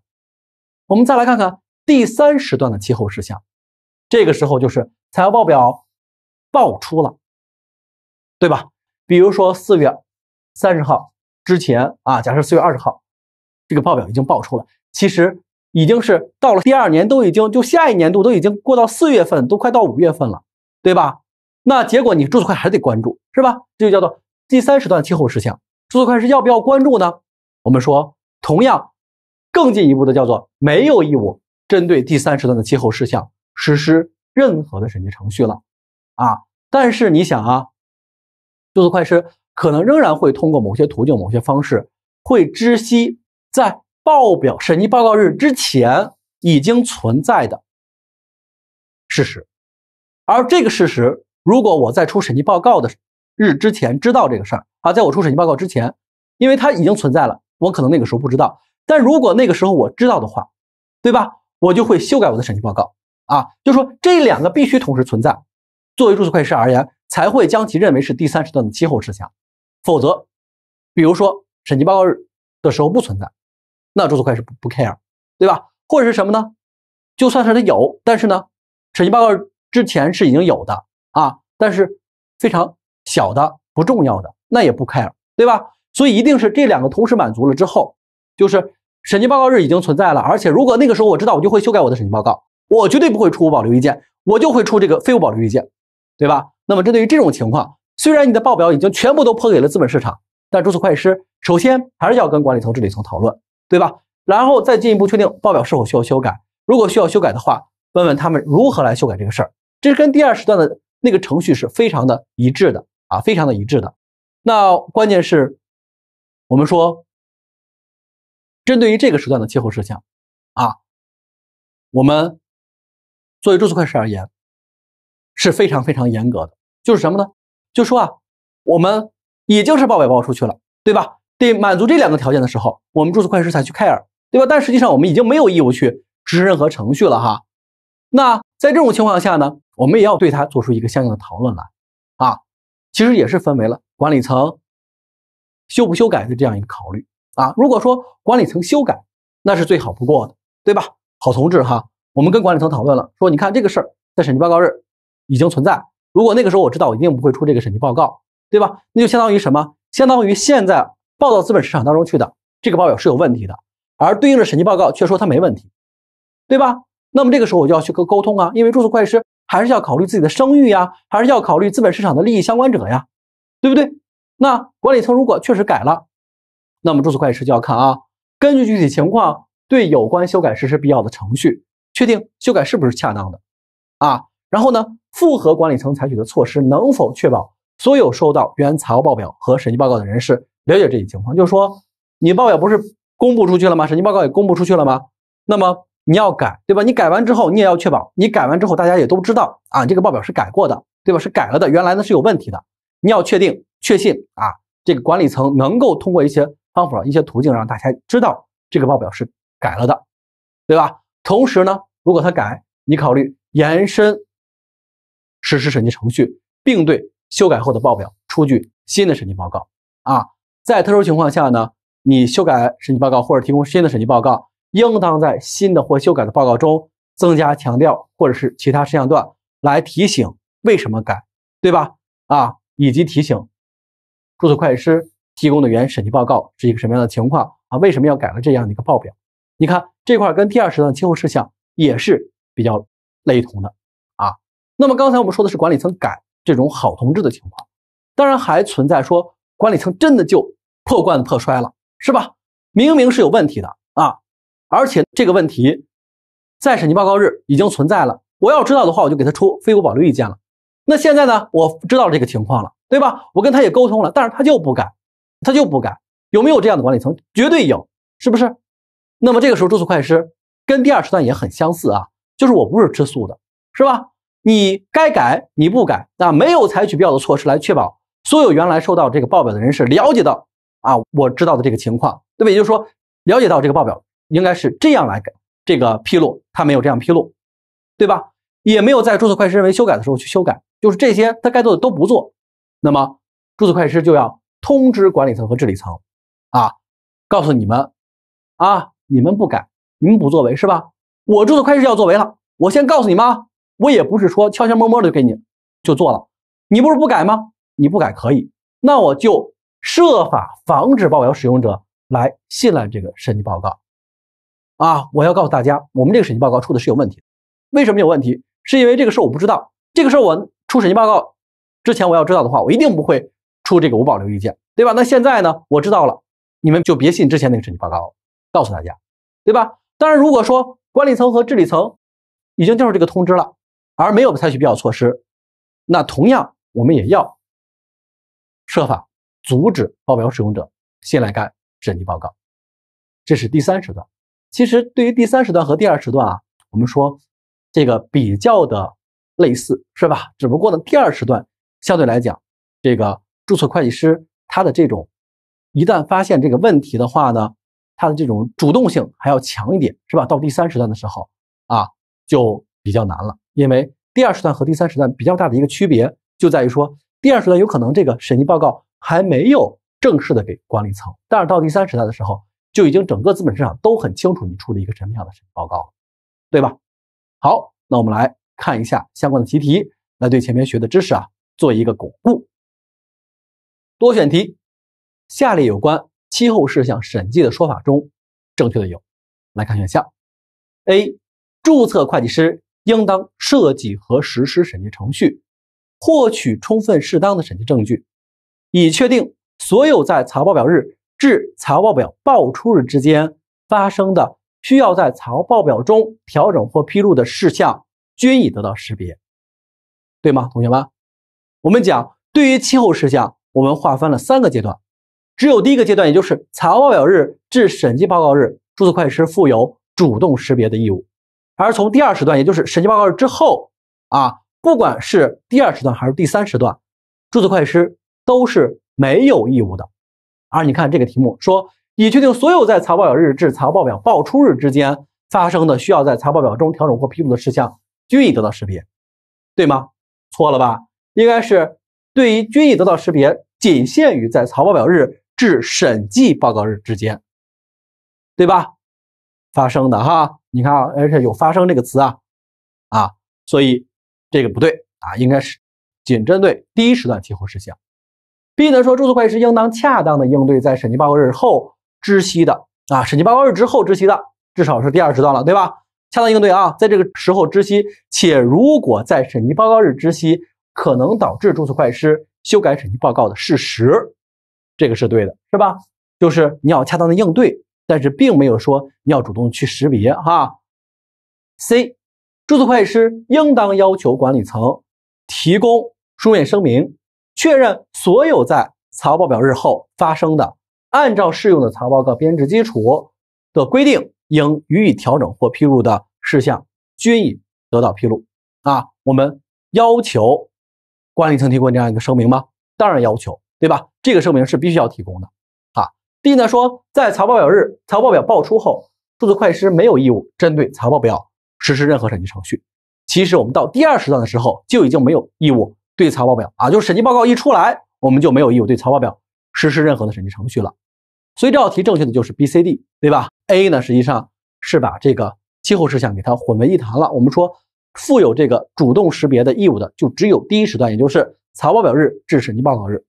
我们再来看看第三时段的气候事项，这个时候就是财务报表。爆出了，对吧？比如说四月三十号之前啊，假设四月二十号这个报表已经爆出了，其实已经是到了第二年，都已经就下一年度都已经过到四月份，都快到五月份了，对吧？那结果你注册会还得关注，是吧？这就叫做第三时段气候事项，注册会是要不要关注呢？我们说，同样更进一步的叫做没有义务针对第三时段的气候事项实施任何的审计程序了。啊！但是你想啊，注册会计师可能仍然会通过某些途径、某些方式，会知悉在报表审计报告日之前已经存在的事实。而这个事实，如果我在出审计报告的日之前知道这个事儿啊，在我出审计报告之前，因为它已经存在了，我可能那个时候不知道。但如果那个时候我知道的话，对吧？我就会修改我的审计报告啊。就说这两个必须同时存在。作为注册会计师而言，才会将其认为是第三时段的期后事项，否则，比如说审计报告日的时候不存在，那注册会计师不 care，对吧？或者是什么呢？就算是它有，但是呢，审计报告之前是已经有的啊，但是非常小的、不重要的，那也不 care，对吧？所以一定是这两个同时满足了之后，就是审计报告日已经存在了，而且如果那个时候我知道，我就会修改我的审计报告，我绝对不会出无保留意见，我就会出这个非无保留意见。对吧？那么针对于这种情况，虽然你的报表已经全部都泼给了资本市场，但注册会计师首先还是要跟管理层、治理层讨论，对吧？然后再进一步确定报表是否需要修改。如果需要修改的话，问问他们如何来修改这个事儿。这是跟第二时段的那个程序是非常的一致的啊，非常的一致的。那关键是我们说，针对于这个时段的切候事项，啊，我们作为注册会计师而言。是非常非常严格的，就是什么呢？就说啊，我们已经是报表报出去了，对吧？得满足这两个条件的时候，我们注册会计师才去开 e 对吧？但实际上我们已经没有义务去执行任何程序了哈。那在这种情况下呢，我们也要对它做出一个相应的讨论来啊。其实也是分为了管理层修不修改的这样一个考虑啊。如果说管理层修改，那是最好不过的，对吧？好同志哈，我们跟管理层讨论了，说你看这个事儿在审计报告日。已经存在。如果那个时候我知道，我一定不会出这个审计报告，对吧？那就相当于什么？相当于现在报到资本市场当中去的这个报表是有问题的，而对应的审计报告却说它没问题，对吧？那么这个时候我就要去沟沟通啊，因为注册会计师还是要考虑自己的声誉呀，还是要考虑资本市场的利益相关者呀，对不对？那管理层如果确实改了，那么注册会计师就要看啊，根据具体情况对有关修改实施必要的程序，确定修改是不是恰当的啊，然后呢？复合管理层采取的措施能否确保所有收到原财务报表和审计报告的人士了解这一情况？就是说，你报表不是公布出去了吗？审计报告也公布出去了吗？那么你要改，对吧？你改完之后，你也要确保你改完之后，大家也都知道啊，这个报表是改过的，对吧？是改了的，原来呢是有问题的。你要确定、确信啊，这个管理层能够通过一些方法、一些途径让大家知道这个报表是改了的，对吧？同时呢，如果他改，你考虑延伸。实施审计程序，并对修改后的报表出具新的审计报告。啊，在特殊情况下呢，你修改审计报告或者提供新的审计报告，应当在新的或修改的报告中增加强调或者是其他事项段来提醒为什么改，对吧？啊，以及提醒注册会计师提供的原审计报告是一个什么样的情况啊？为什么要改了这样的一个报表？你看这块跟第二十段清后事项也是比较类同的。那么刚才我们说的是管理层改这种好同志的情况，当然还存在说管理层真的就破罐子破摔了，是吧？明明是有问题的啊，而且这个问题在审计报告日已经存在了。我要知道的话，我就给他出非无保留意见了。那现在呢，我知道这个情况了，对吧？我跟他也沟通了，但是他就不改，他就不改，有没有这样的管理层？绝对有，是不是？那么这个时候注册会计师跟第二时段也很相似啊，就是我不是吃素的，是吧？你该改你不改那没有采取必要的措施来确保所有原来收到这个报表的人士了解到啊，我知道的这个情况，对吧？也就是说，了解到这个报表应该是这样来改这个披露，他没有这样披露，对吧？也没有在注册会计师认为修改的时候去修改，就是这些他该做的都不做。那么，注册会计师就要通知管理层和治理层，啊，告诉你们，啊，你们不改，你们不作为是吧？我注册会计师要作为了，我先告诉你们啊。我也不是说悄悄摸摸的就给你就做了，你不是不改吗？你不改可以，那我就设法防止报表使用者来信赖这个审计报告。啊，我要告诉大家，我们这个审计报告出的是有问题。为什么有问题？是因为这个事我不知道。这个事我出审计报告之前我要知道的话，我一定不会出这个无保留意见，对吧？那现在呢，我知道了，你们就别信之前那个审计报告，告诉大家，对吧？当然，如果说管理层和治理层已经接受这个通知了。而没有采取必要措施，那同样我们也要设法阻止报表使用者信赖干审计报告，这是第三时段。其实对于第三时段和第二时段啊，我们说这个比较的类似，是吧？只不过呢，第二时段相对来讲，这个注册会计师他的这种一旦发现这个问题的话呢，他的这种主动性还要强一点，是吧？到第三时段的时候啊，就比较难了。因为第二时段和第三时段比较大的一个区别，就在于说第二时段有可能这个审计报告还没有正式的给管理层，但是到第三时段的时候，就已经整个资本市场都很清楚你出了一个什么样的审计报告了，对吧？好，那我们来看一下相关的习题，来对前面学的知识啊做一个巩固。多选题，下列有关期后事项审计的说法中，正确的有，来看选项，A，注册会计师。应当设计和实施审计程序，获取充分适当的审计证据，以确定所有在财务报表日至财务报表报出日之间发生的需要在财务报表中调整或披露的事项均已得到识别，对吗，同学们？我们讲，对于期后事项，我们划分了三个阶段，只有第一个阶段，也就是财务报表日至审计报告日，注册会计师负有主动识别的义务。而从第二时段，也就是审计报告日之后，啊，不管是第二时段还是第三时段，注册会计师都是没有义务的。而你看这个题目说，已确定所有在财报表日至财务报表报出日之间发生的需要在财务报表中调整或披露的事项均已得到识别，对吗？错了吧？应该是对于均已得到识别，仅限于在财报表日至审计报告日之间，对吧？发生的哈，你看啊，而且有“发生”这个词啊，啊，所以这个不对啊，应该是仅针对第一时段提候事项。B 呢说，注册会计师应当恰当的应对在审计报告日后知悉的啊，审计报告日之后知悉的，至少是第二时段了，对吧？恰当应对啊，在这个时候知悉，且如果在审计报告日知悉，可能导致注册会计师修改审计报告的事实，这个是对的，是吧？就是你要恰当的应对。但是并没有说要主动去识别哈。C，注册会计师应当要求管理层提供书面声明，确认所有在财务报表日后发生的，按照适用的财务报告编制基础的规定应予以调整或披露的事项均已得到披露。啊，我们要求管理层提供这样一个声明吗？当然要求，对吧？这个声明是必须要提供的。D 呢说，在财报表日，财报表报出后，注册会计师没有义务针对财报表实施任何审计程序。其实我们到第二时段的时候，就已经没有义务对财报表啊，就是审计报告一出来，我们就没有义务对财报表实施任何的审计程序了。所以这道题正确的就是 B、C、D，对吧？A 呢，实际上是把这个期后事项给它混为一谈了。我们说，负有这个主动识别的义务的，就只有第一时段，也就是财报表日至审计报告日。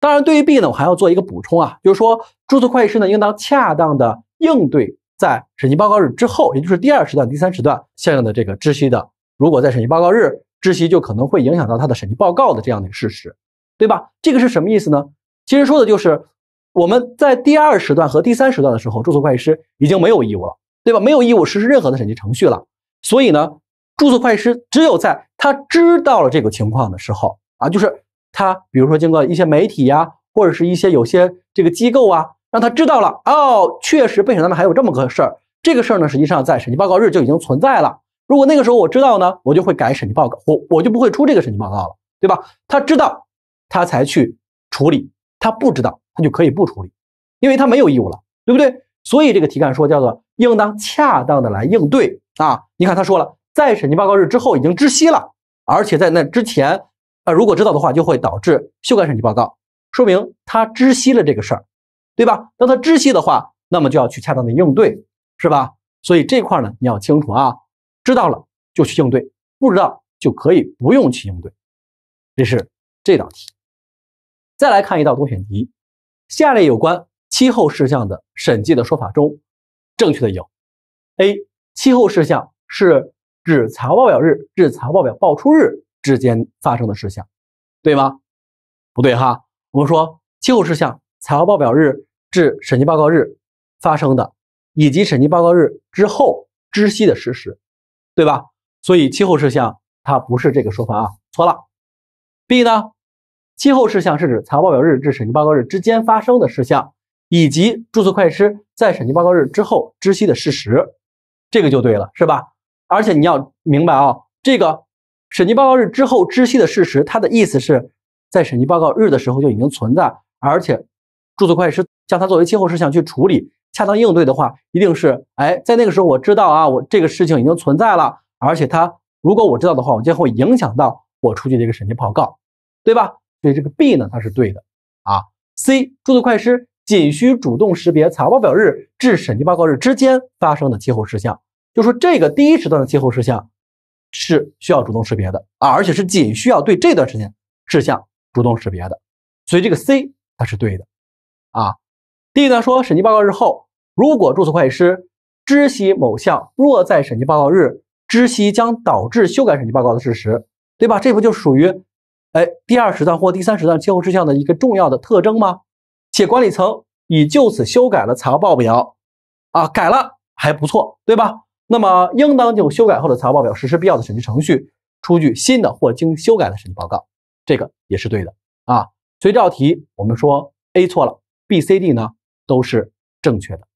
当然，对于 B 呢，我还要做一个补充啊，就是说，注册会计师呢，应当恰当的应对在审计报告日之后，也就是第二时段、第三时段相应的这个知悉的。如果在审计报告日知悉，就可能会影响到他的审计报告的这样的一个事实，对吧？这个是什么意思呢？其实说的就是我们在第二时段和第三时段的时候，注册会计师已经没有义务了，对吧？没有义务实施任何的审计程序了。所以呢，注册会计师只有在他知道了这个情况的时候啊，就是。他比如说经过一些媒体呀，或者是一些有些这个机构啊，让他知道了哦，确实被审当中还有这么个事儿，这个事儿呢实际上在审计报告日就已经存在了。如果那个时候我知道呢，我就会改审计报告，我我就不会出这个审计报告了，对吧？他知道，他才去处理；他不知道，他就可以不处理，因为他没有义务了，对不对？所以这个题干说叫做应当恰当的来应对啊。你看他说了，在审计报告日之后已经知悉了，而且在那之前。啊，如果知道的话，就会导致修改审计报告，说明他知悉了这个事儿，对吧？当他知悉的话，那么就要去恰当的应对，是吧？所以这块呢，你要清楚啊，知道了就去应对，不知道就可以不用去应对。这是这道题。再来看一道多选题：下列有关期后事项的审计的说法中，正确的有：A. 期后事项是指财务报表日至财务报表报出日。之间发生的事项，对吗？不对哈，我们说气候事项，财务报表日至审计报告日发生的，以及审计报告日之后知悉的事实，对吧？所以气候事项它不是这个说法啊，错了。B 呢，气候事项是指财务报表日至审计报告日之间发生的事项，以及注册会计师在审计报告日之后知悉的事实，这个就对了，是吧？而且你要明白啊，这个。审计报告日之后知悉的事实，它的意思是，在审计报告日的时候就已经存在，而且，注册会计师将它作为期后事项去处理、恰当应对的话，一定是，哎，在那个时候我知道啊，我这个事情已经存在了，而且他如果我知道的话，我将会影响到我出具的一个审计报告，对吧？所以这个 B 呢，它是对的啊。C，注册会计师仅需主动识别财务报表日至审计报告日之间发生的期后事项，就说这个第一时段的期后事项。是需要主动识别的啊，而且是仅需要对这段时间事项主动识别的，所以这个 C 它是对的啊。D 呢说，审计报告日后，如果注册会计师知悉某项若在审计报告日知悉将导致修改审计报告的事实，对吧？这不就属于哎第二时段或第三时段前后事项的一个重要的特征吗？且管理层已就此修改了财务报表啊，改了还不错，对吧？那么，应当就修改后的财务报表实施必要的审计程序，出具新的或经修改的审计报告，这个也是对的啊。所以这道题我们说 A 错了，B、C、D 呢都是正确的。